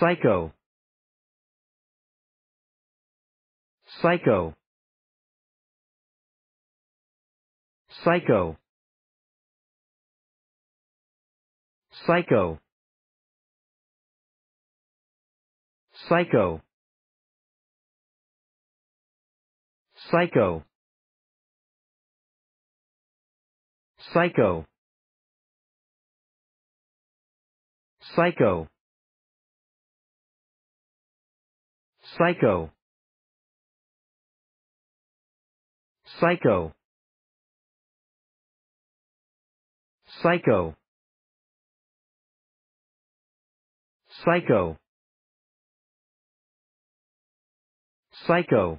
Psycho. Psycho. Psycho. Psycho. Psycho. Psycho. Psycho. Psycho. Psycho. Psycho. Psycho. Psycho. Psycho.